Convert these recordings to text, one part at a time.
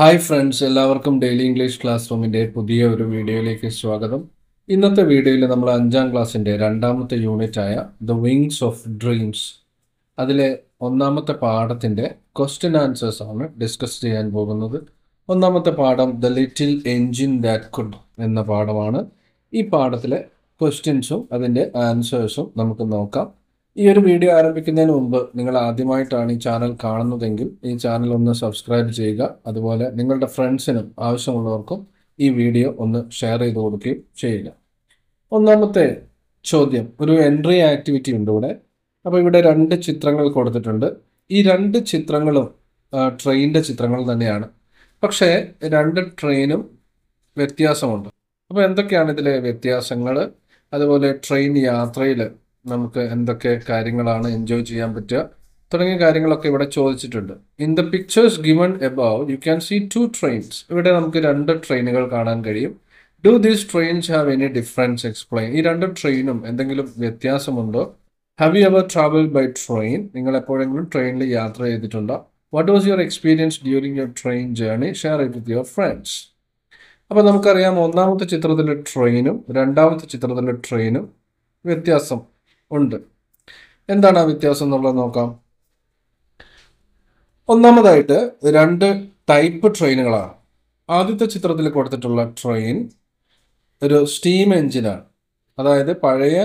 hi friends എല്ലാവർക്കും daily English class റൂമിൻ്റെ പുതിയ ഒരു വീഡിയോയിലേക്ക് സ്വാഗതം ഇന്നത്തെ വീഡിയോയിൽ നമ്മൾ അഞ്ചാം ക്ലാസ്സിൻ്റെ രണ്ടാമത്തെ യൂണിറ്റായ ദ വിങ്സ് ഓഫ് ഡ്രീംസ് അതിലെ ഒന്നാമത്തെ പാഠത്തിൻ്റെ ക്വസ്റ്റ്യൻ ആൻസേഴ്സ് ആണ് ഡിസ്കസ് ചെയ്യാൻ പോകുന്നത് ഒന്നാമത്തെ പാഠം the little engine that could എന്ന പാഠമാണ് ഈ പാഠത്തിലെ ക്വസ്റ്റ്യൻസും അതിൻ്റെ ആൻസേഴ്സും നമുക്ക് നോക്കാം ഈ ഒരു വീഡിയോ ആരംഭിക്കുന്നതിന് മുമ്പ് നിങ്ങൾ ആദ്യമായിട്ടാണ് ഈ ചാനൽ കാണുന്നതെങ്കിൽ ഈ ചാനൽ ഒന്ന് സബ്സ്ക്രൈബ് ചെയ്യുക അതുപോലെ നിങ്ങളുടെ ഫ്രണ്ട്സിനും ആവശ്യമുള്ളവർക്കും ഈ വീഡിയോ ഒന്ന് ഷെയർ ചെയ്ത് കൊടുക്കുകയും ചെയ്യുക ഒന്നാമത്തെ ചോദ്യം ഒരു എൻട്രി ആക്ടിവിറ്റി ഉണ്ട് ഇവിടെ അപ്പോൾ ഇവിടെ രണ്ട് ചിത്രങ്ങൾ കൊടുത്തിട്ടുണ്ട് ഈ രണ്ട് ചിത്രങ്ങളും ട്രെയിനിൻ്റെ ചിത്രങ്ങൾ തന്നെയാണ് പക്ഷേ രണ്ട് ട്രെയിനും വ്യത്യാസമുണ്ട് അപ്പോൾ എന്തൊക്കെയാണ് ഇതിലെ വ്യത്യാസങ്ങൾ അതുപോലെ ട്രെയിൻ യാത്രയിൽ നമുക്ക് എന്തൊക്കെ കാര്യങ്ങളാണ് എൻജോയ് ചെയ്യാൻ പറ്റുക തുടങ്ങിയ കാര്യങ്ങളൊക്കെ ഇവിടെ ചോദിച്ചിട്ടുണ്ട് in the pictures given above you can see two trains ഇവിടെ നമുക്ക് രണ്ട് ട്രെയിനുകൾ കാണാൻ കഴിയും do these trains have any difference explain ഈ രണ്ട് ട്രെയിനും എന്തെങ്കിലും വ്യത്യാസമുണ്ടോ have you ever travel by train നിങ്ങൾ എപ്പോഴെങ്കിലും ട്രെയിനിൽ യാത്ര ചെയ്തിട്ടുണ്ടോ what was your experience during your train journey share it with your friends അപ്പോൾ നമുക്കറിയാം ഒന്നാമത്തെ ചിത്രത്തിലെ ട്രെയിനും രണ്ടാമത്തെ ചിത്രത്തിലെ ട്രെയിനും വ്യത്യാസം ഉണ്ട് എന്താണ് ആ വ്യത്യാസം എന്നുള്ളത് നോക്കാം ഒന്നാമതായിട്ട് രണ്ട് ടൈപ്പ് ട്രെയിനുകളാണ് ആദ്യത്തെ ചിത്രത്തിൽ കൊടുത്തിട്ടുള്ള ട്രെയിൻ ഒരു സ്റ്റീം എഞ്ചിനാണ് അതായത് പഴയ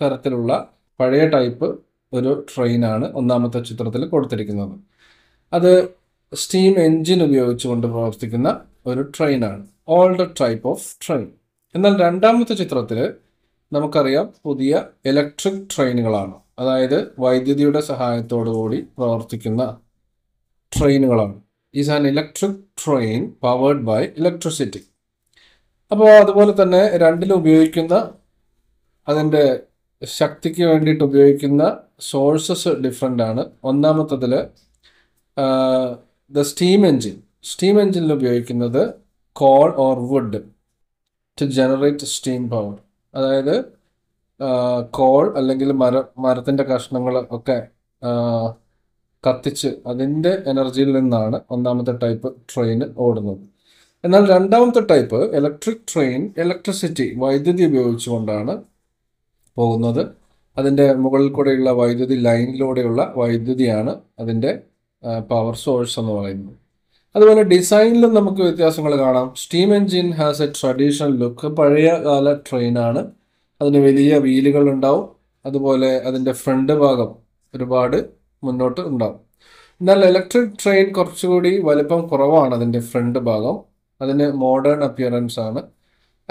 തരത്തിലുള്ള പഴയ ടൈപ്പ് ഒരു ട്രെയിനാണ് ഒന്നാമത്തെ ചിത്രത്തിൽ കൊടുത്തിരിക്കുന്നത് അത് സ്റ്റീം എഞ്ചിൻ ഉപയോഗിച്ചുകൊണ്ട് പ്രവർത്തിക്കുന്ന ഒരു ട്രെയിനാണ് ഓൾഡ് ടൈപ്പ് ഓഫ് ട്രെയിൻ എന്നാൽ രണ്ടാമത്തെ ചിത്രത്തിൽ നമുക്കറിയാം പുതിയ ഇലക്ട്രിക് ട്രെയിനുകളാണ് അതായത് വൈദ്യുതിയുടെ കൂടി പ്രവർത്തിക്കുന്ന ട്രെയിനുകളാണ് is an electric train powered by electricity അപ്പോൾ അതുപോലെ തന്നെ രണ്ടിലും ഉപയോഗിക്കുന്ന അതിൻ്റെ ശക്തിക്ക് വേണ്ടിയിട്ട് ഉപയോഗിക്കുന്ന സോഴ്സസ് ഡിഫറെൻ്റ് ആണ് ഒന്നാമത്തതിൽ ദ സ്റ്റീം എൻജിൻ സ്റ്റീം എൻജിനിൽ ഉപയോഗിക്കുന്നത് coal or wood to generate steam power അതായത് കോൾ അല്ലെങ്കിൽ മര മരത്തിൻ്റെ കഷ്ണങ്ങൾ ഒക്കെ കത്തിച്ച് അതിൻ്റെ എനർജിയിൽ നിന്നാണ് ഒന്നാമത്തെ ടൈപ്പ് ട്രെയിൻ ഓടുന്നത് എന്നാൽ രണ്ടാമത്തെ ടൈപ്പ് ഇലക്ട്രിക് ട്രെയിൻ ഇലക്ട്രിസിറ്റി വൈദ്യുതി ഉപയോഗിച്ചുകൊണ്ടാണ് പോകുന്നത് അതിൻ്റെ മുകളിൽ കൂടെയുള്ള വൈദ്യുതി ലൈനിലൂടെയുള്ള വൈദ്യുതിയാണ് അതിൻ്റെ പവർ സോഴ്സ് എന്ന് പറയുന്നത് അതുപോലെ ഡിസൈനിലും നമുക്ക് വ്യത്യാസങ്ങൾ കാണാം steam engine has a traditional look പഴയ കാല ട്രെയിനാണ് അതിന് വലിയ വീലുകൾ ഉണ്ടാവും അതുപോലെ അതിൻ്റെ ഫ്രണ്ട് ഭാഗം ഒരുപാട് മുന്നോട്ട് ഉണ്ടാവും എന്നാൽ ഇലക്ട്രിക് ട്രെയിൻ കുറച്ചുകൂടി വലിപ്പം കുറവാണ് അതിൻ്റെ ഫ്രണ്ട് ഭാഗം അതിന് മോഡേൺ അപ്പിയറൻസ് ആണ്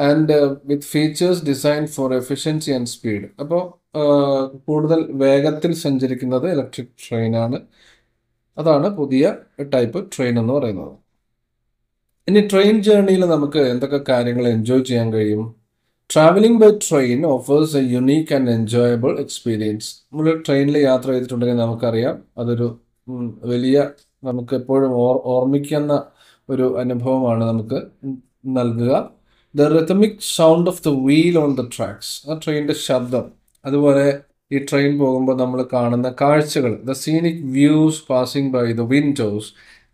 and with features design for efficiency and speed അപ്പോൾ uh, കൂടുതൽ വേഗത്തിൽ സഞ്ചരിക്കുന്നത് ഇലക്ട്രിക് ട്രെയിനാണ് അതാണ് പുതിയ ടൈപ്പ് ട്രെയിൻ എന്ന് പറയുന്നത് ഇനി ട്രെയിൻ ജേർണിയിൽ നമുക്ക് എന്തൊക്കെ കാര്യങ്ങൾ എൻജോയ് ചെയ്യാൻ കഴിയും travelling by train offers a unique and enjoyable experience നമ്മൾ ട്രെയിനിൽ യാത്ര ചെയ്തിട്ടുണ്ടെങ്കിൽ നമുക്കറിയാം അതൊരു വലിയ നമുക്ക് എപ്പോഴും ഓർ ഓർമ്മിക്കുന്ന ഒരു അനുഭവമാണ് നമുക്ക് നൽകുക the rhythmic sound of the wheel on the tracks ആ ട്രെയിനിൻ്റെ ശബ്ദം അതുപോലെ ഈ ട്രെയിൻ പോകുമ്പോൾ നമ്മൾ കാണുന്ന കാഴ്ചകൾ the scenic views passing by the windows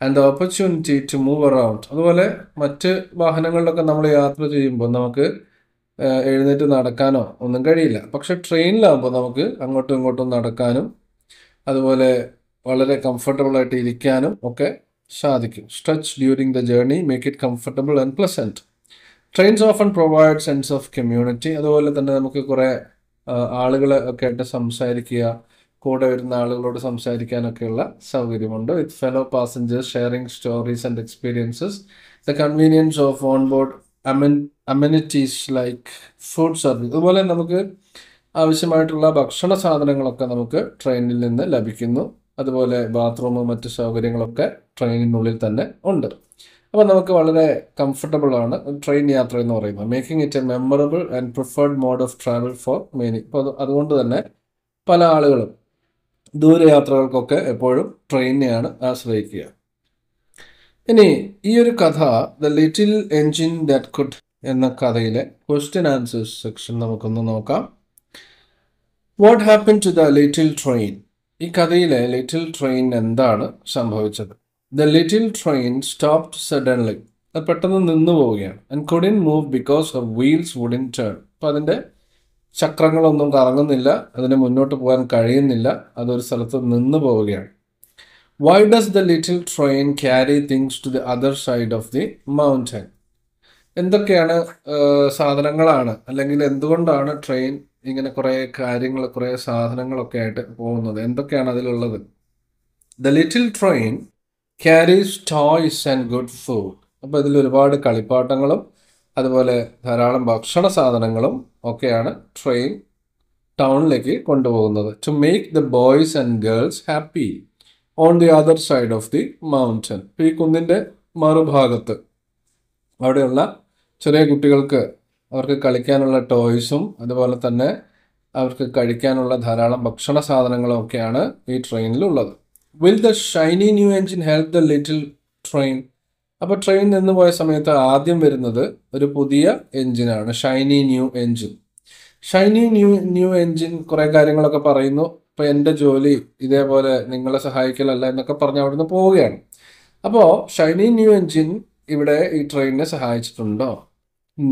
and the opportunity to move around അതുപോലെ മറ്റ് വാഹനങ്ങളിലൊക്കെ നമ്മൾ യാത്ര ചെയ്യുമ്പോൾ നമുക്ക് എഴുന്നേറ്റ് നടക്കാനോ ഒന്നും കഴിയില്ല പക്ഷെ ട്രെയിനിലാകുമ്പോൾ നമുക്ക് അങ്ങോട്ടും ഇങ്ങോട്ടും നടക്കാനും അതുപോലെ വളരെ കംഫർട്ടബിളായിട്ട് ഇരിക്കാനും ഒക്കെ സാധിക്കും stretch during the journey make it comfortable and pleasant trains often provide sense of community അതുപോലെ തന്നെ നമുക്ക് കുറേ ആളുകളെ ഒക്കെ ആയിട്ട് സംസാരിക്കുക കൂടെ വരുന്ന ആളുകളോട് സംസാരിക്കാനൊക്കെയുള്ള സൗകര്യമുണ്ട് with fellow passengers sharing stories and experiences the convenience of on board amen amenities like food service അതുപോലെ നമുക്ക് ആവശ്യമായിട്ടുള്ള ഭക്ഷണ സാധനങ്ങളൊക്കെ നമുക്ക് ട്രെയിനിൽ നിന്ന് ലഭിക്കുന്നു അതുപോലെ ബാത്റൂമും മറ്റ് സൗകര്യങ്ങളൊക്കെ ട്രെയിനിനുള്ളിൽ തന്നെ ഉണ്ട് അപ്പോൾ നമുക്ക് വളരെ കംഫർട്ടബിൾ ആണ് ട്രെയിൻ യാത്ര എന്ന് പറയുന്നത് making it a memorable and preferred mode of travel for many അപ്പോൾ അതുകൊണ്ട് തന്നെ പല ആളുകളും ദൂരയാത്രകൾക്കൊക്കെ എപ്പോഴും ട്രെയിനിനെയാണ് ആശ്രയിക്കുക ഇനി ഈ ഒരു കഥ the little engine that could എന്ന കഥയിലെ ക്വസ്റ്റ്യൻ ആൻസേഴ്സ് സെക്ഷൻ നമുക്കൊന്ന് നോക്കാം what happen to the little train ഈ കഥയിലെ ലിറ്റിൽ ട്രെയിൻ എന്താണ് സംഭവിച്ചത് the little train stopped suddenly അത് പെട്ടെന്ന് നിന്നു പോവുകയാണ് and couldn't move because of wheels wouldn't turn അപ്പം അതിൻ്റെ ചക്രങ്ങളൊന്നും കറങ്ങുന്നില്ല അതിന് മുന്നോട്ട് പോകാൻ കഴിയുന്നില്ല അതൊരു സ്ഥലത്ത് നിന്ന് പോവുകയാണ് why does the little train carry things to the other side of the mountain എന്തൊക്കെയാണ് സാധനങ്ങളാണ് അല്ലെങ്കിൽ എന്തുകൊണ്ടാണ് ട്രെയിൻ ഇങ്ങനെ കുറേ കാര്യങ്ങൾ കുറേ സാധനങ്ങളൊക്കെ ആയിട്ട് പോകുന്നത് എന്തൊക്കെയാണ് അതിലുള്ളത് the little train carries toys and good food അപ്പോൾ ഇതിൽ ഒരുപാട് കളിപ്പാട്ടങ്ങളും അതുപോലെ ധാരാളം ഭക്ഷണ സാധനങ്ങളും ഒക്കെയാണ് ട്രെയിൻ ടൗണിലേക്ക് കൊണ്ടുപോകുന്നത് to make the boys and girls happy on the other side of the mountain ഈ കുന്നിൻ്റെ മറുഭാഗത്ത് അവിടെയുള്ള ചെറിയ കുട്ടികൾക്ക് അവർക്ക് കളിക്കാനുള്ള ടോയ്സും അതുപോലെ തന്നെ അവർക്ക് കഴിക്കാനുള്ള ധാരാളം ഭക്ഷണ സാധനങ്ങളും ഒക്കെയാണ് ഈ ട്രെയിനിലുള്ളത് will the shiny new engine help the little train അപ്പോൾ ട്രെയിൻ നിന്ന് പോയ സമയത്ത് ആദ്യം വരുന്നത് ഒരു പുതിയ എൻജിനാണ് shiny new engine shiny new new engine കുറേ കാര്യങ്ങളൊക്കെ പറയുന്നു ഇപ്പോൾ എൻ്റെ ജോലി ഇതേപോലെ നിങ്ങളെ സഹായിക്കലല്ല എന്നൊക്കെ പറഞ്ഞ് അവിടുന്ന് പോവുകയാണ് അപ്പോൾ ഷൈനി ന്യൂ എൻജിൻ ഇവിടെ ഈ ട്രെയിനിനെ സഹായിച്ചിട്ടുണ്ടോ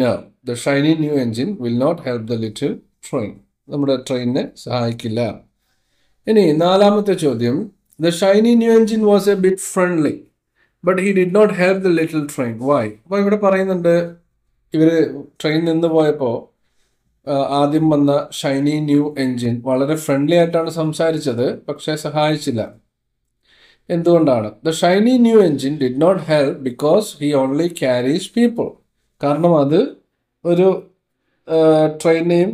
no the shiny new engine will not help the little train നമ്മുടെ ട്രെയിനിനെ സഹായിക്കില്ല ഇനി നാലാമത്തെ ചോദ്യം The shiny new engine was a bit friendly, but he did not help the little train why അപ്പോൾ ഇവിടെ പറയുന്നുണ്ട് ഇവർ ട്രെയിൻ നിന്ന് പോയപ്പോൾ ആദ്യം വന്ന ഷൈനി ന്യൂ എൻജിൻ വളരെ ഫ്രണ്ട്ലി ആയിട്ടാണ് സംസാരിച്ചത് പക്ഷേ സഹായിച്ചില്ല എന്തുകൊണ്ടാണ് the shiny new engine did not help because he only carries people കാരണം അത് ഒരു ട്രെയിനെയും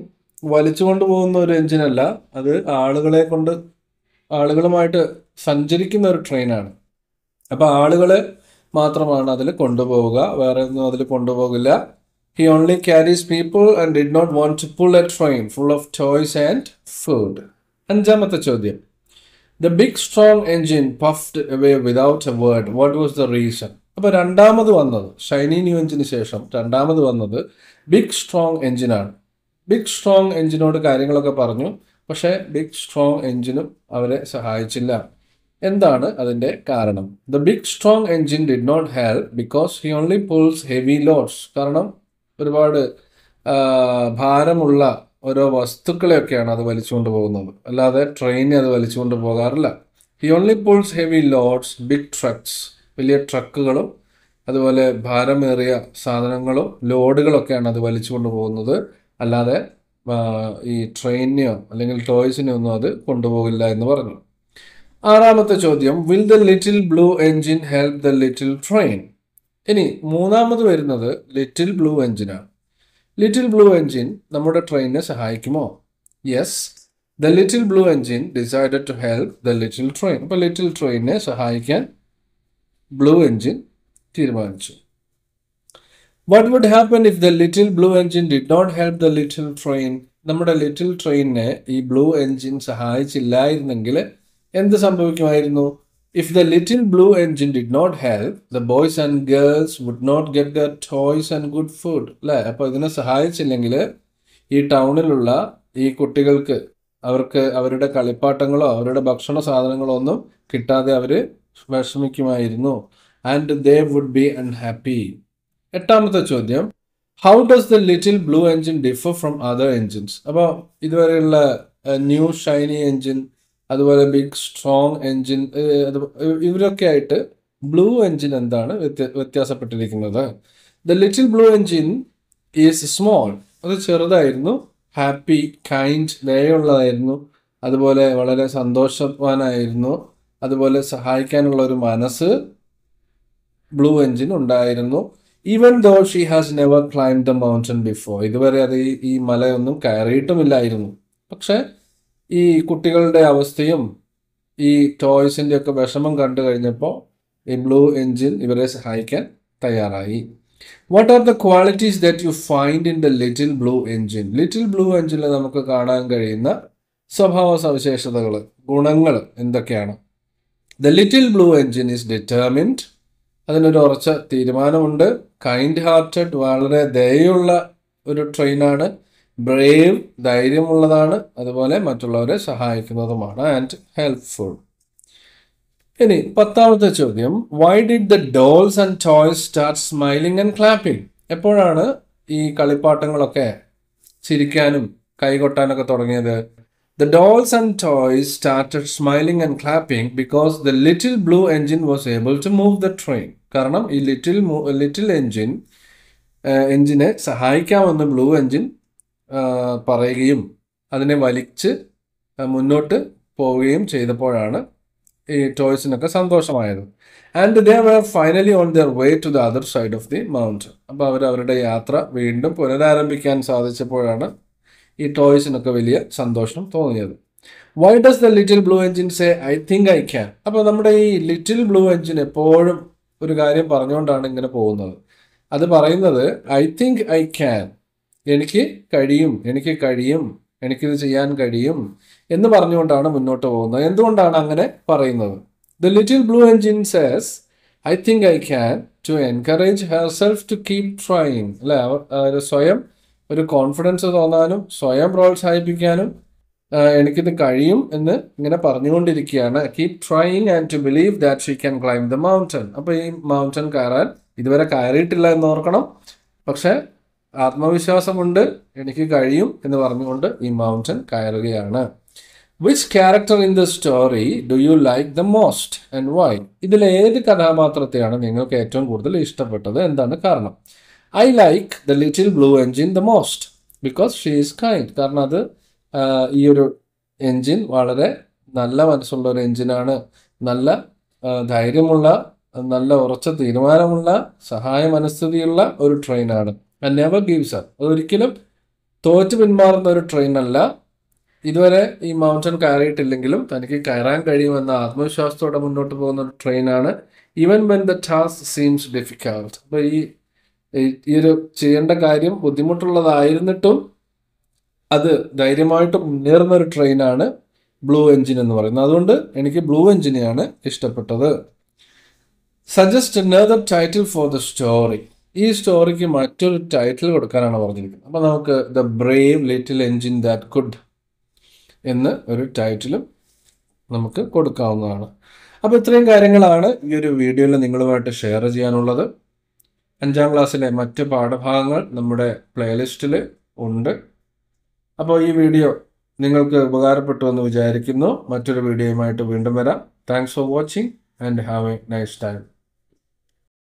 വലിച്ചുകൊണ്ട് പോകുന്ന ഒരു എഞ്ചിനല്ല അത് ആളുകളെ കൊണ്ട് ആളുകളുമായിട്ട് സഞ്ചരിക്കുന്ന ഒരു ട്രെയിനാണ് അപ്പോൾ ആളുകളെ മാത്രമാണ് അതിൽ കൊണ്ടുപോവുക വേറെ ഒന്നും അതിൽ കൊണ്ടുപോകില്ല he only carries people and did not won't to pull a train full of toys and food അഞ്ചാമത്തെ ചോദ്യം the big strong engine puffed away without a word what was the reason അപ്പോൾ രണ്ടാമത് വന്നത് ഷൈനി ന്യൂ എഞ്ചിന് ശേഷം രണ്ടാമത് വന്നത് big strong എൻജിനാണ് ബിഗ് സ്ട്രോങ് എഞ്ചിനോട് കാര്യങ്ങളൊക്കെ പറഞ്ഞു പക്ഷേ ബിഗ് സ്ട്രോങ് എഞ്ചിനും അവരെ സഹായിച്ചില്ല എന്താണ് അതിന്റെ കാരണം the big strong engine did not help because he only pulls heavy loads കാരണം ഒരുപാട് ഭാരമുള്ള ഓരോ വസ്തുക്കളെയൊക്കെയാണ് അത് വലിച്ചുകൊണ്ട് പോകുന്നത് അല്ലാതെ ട്രെയിനെ അത് വലിച്ചുകൊണ്ട് പോകാറില്ല he only pulls heavy loads big trucks വലിയ ട്രക്കുകളും അതുപോലെ ഭാരമേറിയ സാധനങ്ങളും ലോഡുകളൊക്കെയാണ് അത് വലിച്ചുകൊണ്ട് പോകുന്നത് അല്ലാതെ ഈ ട്രെയിനിനെയോ അല്ലെങ്കിൽ ടോയ്സിനെയോ ഒന്നും അത് കൊണ്ടുപോകില്ല എന്ന് പറഞ്ഞു ആറാമത്തെ ചോദ്യം will the little blue engine help the little train ഇനി മൂന്നാമത് വരുന്നത് ലിറ്റിൽ ബ്ലൂ എൻജിനാണ് ലിറ്റിൽ ബ്ലൂ എൻജിൻ നമ്മുടെ ട്രെയിനിനെ സഹായിക്കുമോ yes the little blue engine decide to help the little train അപ്പോൾ ലിറ്റിൽ ട്രെയിനിനെ സഹായിക്കാൻ ബ്ലൂ എൻജിൻ തീരുമാനിച്ചു what would happen if the little blue engine did not help the little train നമ്മുടെ little ട്രെയിനിനെ ഈ ബ്ലൂ എൻജിൻ സഹായിച്ചില്ലായിരുന്നെങ്കിൽ എന്ത് സംഭവിക്കുമായിരുന്നു if the little blue engine did not help the boys and girls would not get the toys and good food അല്ലേ അപ്പോൾ ഇതിനെ സഹായിച്ചില്ലെങ്കിൽ ഈ ടൗണിലുള്ള ഈ കുട്ടികൾക്ക് അവർക്ക് അവരുടെ കളിപ്പാട്ടങ്ങളോ അവരുടെ ഭക്ഷണ സാധനങ്ങളോ ഒന്നും കിട്ടാതെ അവർ വിഷമിക്കുമായിരുന്നു and they would be unhappy എട്ടാമത്തെ ചോദ്യം how does the little blue engine differ from other engines അപ്പോൾ ഇതുവരെയുള്ള ന്യൂ ഷൈനി എൻജിൻ അതുപോലെ ബിഗ് സ്ട്രോങ് എൻജിൻ ഇവരൊക്കെ ആയിട്ട് ബ്ലൂ എൻജിൻ എന്താണ് വ്യത്യാസപ്പെട്ടിരിക്കുന്നത് the little blue engine is small അത് ചെറുതായിരുന്നു ഹാപ്പി കൈൻഡ് ദയുള്ളതായിരുന്നു അതുപോലെ വളരെ സന്തോഷവാനായിരുന്നു അതുപോലെ സഹായിക്കാനുള്ള ഒരു മനസ്സ് ബ്ലൂ എൻജിൻ ഉണ്ടായിരുന്നു even though she has never climb the mountain before ഇതുവരെ അത് ഈ മലയൊന്നും കയറിയിട്ടുമില്ലായിരുന്നു പക്ഷേ ഈ കുട്ടികളുടെ അവസ്ഥയും ഈ ടോയ്സിൻ്റെ ഒക്കെ വിഷമം കണ്ടു കഴിഞ്ഞപ്പോൾ ഈ ബ്ലൂ എൻജിൻ ഇവരെ സഹായിക്കാൻ തയ്യാറായി what are the qualities that you find in the little blue engine little blue എൻജിനിൽ നമുക്ക് കാണാൻ കഴിയുന്ന സ്വഭാവ സവിശേഷതകൾ ഗുണങ്ങൾ എന്തൊക്കെയാണ് the little blue engine is determined അതിനൊരു ഉറച്ച തീരുമാനമുണ്ട് കൈൻഡ് ഹാർട്ടഡ് വളരെ ദയുള്ള ഒരു ട്രെയിനാണ് ബ്രേവ് ധൈര്യമുള്ളതാണ് അതുപോലെ മറ്റുള്ളവരെ സഹായിക്കുന്നതുമാണ് ആൻഡ് ഹെൽപ്ഫുൾ ഇനി പത്താമത്തെ ചോദ്യം why did the dolls and toys start smiling and clapping എപ്പോഴാണ് ഈ കളിപ്പാട്ടങ്ങളൊക്കെ ചിരിക്കാനും കൈകൊട്ടാനൊക്കെ തുടങ്ങിയത് the dolls and toys started smiling and clapping because the little blue engine was able to move the train കാരണം ഈ ലിറ്റിൽ ലിറ്റിൽ എൻജിൻ എൻജിനെ സഹായിക്കാമെന്ന് ബ്ലൂ എൻജിൻ പറയുകയും അതിനെ വലിച്ച് മുന്നോട്ട് പോവുകയും ചെയ്തപ്പോഴാണ് ഈ ടോയ്സിനൊക്കെ സന്തോഷമായത് and they were finally on their way to the other side of the mount അപ്പോൾ അവർ അവരുടെ യാത്ര വീണ്ടും പുനരാരംഭിക്കാൻ സാധിച്ചപ്പോഴാണ് ഈ ടോയ്സിനൊക്കെ വലിയ സന്തോഷം തോന്നിയത് why does the little blue engine say I think I can അപ്പോൾ നമ്മുടെ ഈ ലിറ്റിൽ ബ്ലൂ എഞ്ചിൻ എപ്പോഴും ഒരു കാര്യം പറഞ്ഞുകൊണ്ടാണ് ഇങ്ങനെ പോകുന്നത് അത് പറയുന്നത് ഐ തിങ്ക് ഐ ക്യാൻ എനിക്ക് കഴിയും എനിക്ക് കഴിയും എനിക്കിത് ചെയ്യാൻ കഴിയും എന്ന് പറഞ്ഞുകൊണ്ടാണ് മുന്നോട്ട് പോകുന്നത് എന്തുകൊണ്ടാണ് അങ്ങനെ പറയുന്നത് the little blue engine says I think I can to encourage herself to keep trying അല്ലെ അവർ സ്വയം ഒരു കോൺഫിഡൻസ് തോന്നാനും സ്വയം പ്രോത്സാഹിപ്പിക്കാനും എനിക്കിത് കഴിയും എന്ന് ഇങ്ങനെ പറഞ്ഞുകൊണ്ടിരിക്കുകയാണ് keep trying and to believe that she can climb the mountain അപ്പോൾ ഈ മൗണ്ടൻ കയറാൻ ഇതുവരെ കയറിയിട്ടില്ല എന്ന് ഓർക്കണം പക്ഷേ ആത്മവിശ്വാസമുണ്ട് എനിക്ക് കഴിയും എന്ന് പറഞ്ഞുകൊണ്ട് ഈ മൗണ്ടൻ കയറുകയാണ് which character in the story do you like the most and why ഇതിൽ ഏത് കഥാപാത്രത്തെയാണ് നിങ്ങൾക്ക് ഏറ്റവും കൂടുതൽ ഇഷ്ടപ്പെട്ടത് എന്താണ് കാരണം I like the little blue engine the most because she is kind കാരണം അത് ഈ ഒരു എൻജിൻ വളരെ നല്ല മനസ്സുള്ള ഒരു എൻജിനാണ് നല്ല ധൈര്യമുള്ള നല്ല ഉറച്ച തീരുമാനമുള്ള സഹായ മനസ്ഥിതിയുള്ള ഒരു ട്രെയിനാണ് ആൻഡ് നെവർ ഗീവ്സ് അപ്പ് അതൊരിക്കലും തോറ്റ് പിന്മാറുന്ന ഒരു ട്രെയിനല്ല ഇതുവരെ ഈ മൗണ്ടൻ കയറിയിട്ടില്ലെങ്കിലും തനിക്ക് കയറാൻ കഴിയുമെന്ന ആത്മവിശ്വാസത്തോടെ മുന്നോട്ട് പോകുന്ന ഒരു ട്രെയിനാണ് even when the task seems difficult അപ്പോൾ ഈ ഈ ഒരു ചെയ്യേണ്ട കാര്യം ബുദ്ധിമുട്ടുള്ളതായിരുന്നിട്ടും അത് ധൈര്യമായിട്ട് മുന്നേറുന്ന ഒരു ട്രെയിനാണ് ബ്ലൂ എഞ്ചിൻ എന്ന് പറയുന്നത് അതുകൊണ്ട് എനിക്ക് ബ്ലൂ എഞ്ചിനെയാണ് ഇഷ്ടപ്പെട്ടത് suggest another title for the story ഈ സ്റ്റോറിക്ക് മറ്റൊരു ടൈറ്റിൽ കൊടുക്കാനാണ് പറഞ്ഞിരിക്കുന്നത് അപ്പോൾ നമുക്ക് the brave little engine that could എന്ന് ഒരു ടൈറ്റിലും നമുക്ക് കൊടുക്കാവുന്നതാണ് അപ്പോൾ ഇത്രയും കാര്യങ്ങളാണ് ഈ ഒരു വീഡിയോയിൽ നിങ്ങളുമായിട്ട് ഷെയർ ചെയ്യാനുള്ളത് അഞ്ചാം ക്ലാസ്സിലെ മറ്റ് പാഠഭാഗങ്ങൾ നമ്മുടെ പ്ലേലിസ്റ്റിൽ ഉണ്ട് അപ്പോൾ ഈ വീഡിയോ നിങ്ങൾക്ക് ഉപകാരപ്പെട്ടു എന്ന് വിചാരിക്കുന്നു മറ്റൊരു വീഡിയോയുമായിട്ട് വീണ്ടും വരാം thanks for watching and have a nice time